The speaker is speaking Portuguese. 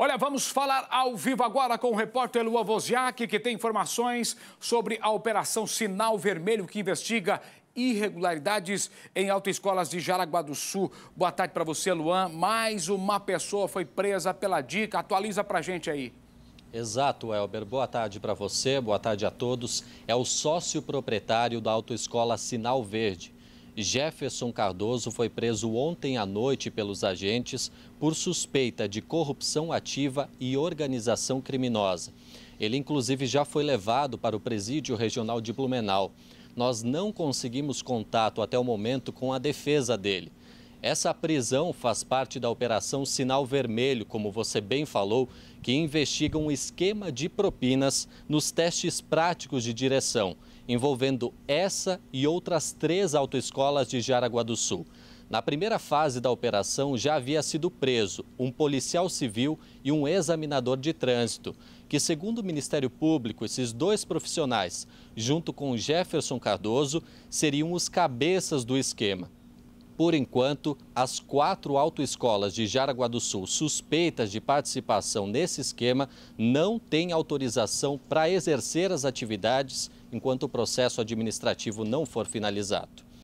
Olha, vamos falar ao vivo agora com o repórter Luan Wozniak, que tem informações sobre a Operação Sinal Vermelho, que investiga irregularidades em autoescolas de Jaraguá do Sul. Boa tarde para você, Luan. Mais uma pessoa foi presa pela dica. Atualiza para a gente aí. Exato, Elber. Boa tarde para você, boa tarde a todos. É o sócio proprietário da autoescola Sinal Verde. Jefferson Cardoso foi preso ontem à noite pelos agentes por suspeita de corrupção ativa e organização criminosa. Ele, inclusive, já foi levado para o presídio regional de Blumenau. Nós não conseguimos contato até o momento com a defesa dele. Essa prisão faz parte da Operação Sinal Vermelho, como você bem falou, que investiga um esquema de propinas nos testes práticos de direção, envolvendo essa e outras três autoescolas de Jaraguá do Sul. Na primeira fase da operação já havia sido preso um policial civil e um examinador de trânsito, que, segundo o Ministério Público, esses dois profissionais, junto com Jefferson Cardoso, seriam os cabeças do esquema. Por enquanto, as quatro autoescolas de Jaraguá do Sul suspeitas de participação nesse esquema não têm autorização para exercer as atividades enquanto o processo administrativo não for finalizado.